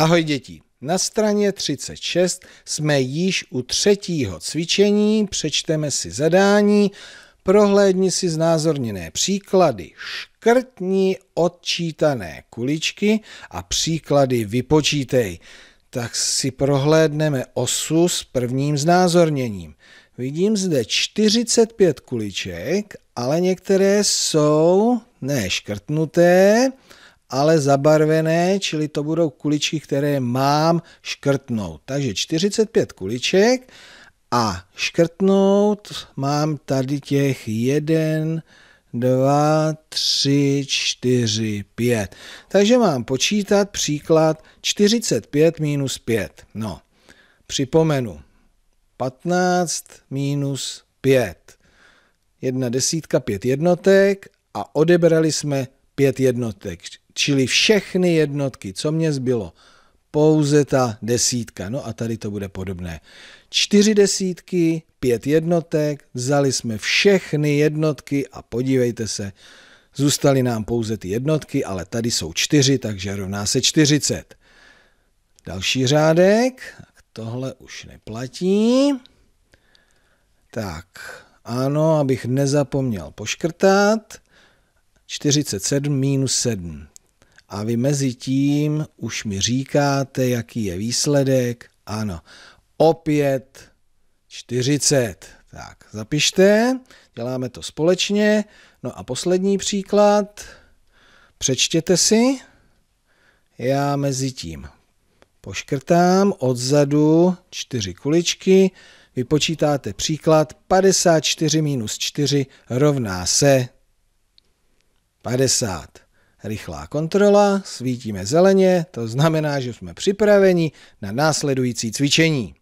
Ahoj děti! Na straně 36 jsme již u třetího cvičení, přečteme si zadání, prohlédni si znázorněné příklady, škrtni odčítané kuličky a příklady vypočítej. Tak si prohlédneme osu s prvním znázorněním. Vidím zde 45 kuliček, ale některé jsou neškrtnuté, škrtnuté, ale zabarvené, čili to budou kuličky, které mám škrtnout. Takže 45 kuliček a škrtnout mám tady těch 1, 2, 3, 4, 5. Takže mám počítat příklad 45 minus 5. No, připomenu. 15 minus 5. Jedna desítka, pět jednotek a odebrali jsme pět jednotek čili všechny jednotky, co mě zbylo, pouze ta desítka. No a tady to bude podobné. Čtyři desítky, pět jednotek, vzali jsme všechny jednotky a podívejte se, zůstaly nám pouze ty jednotky, ale tady jsou čtyři, takže rovná se čtyřicet. Další řádek, tohle už neplatí. Tak, ano, abych nezapomněl poškrtat. 47 minus 7, a vy mezi tím už mi říkáte, jaký je výsledek. Ano, opět 40. Tak, zapište, děláme to společně. No a poslední příklad, přečtěte si. Já mezi tím poškrtám odzadu čtyři kuličky, vypočítáte příklad 54 minus 4 rovná se 50 rychlá kontrola, svítíme zeleně, to znamená, že jsme připraveni na následující cvičení.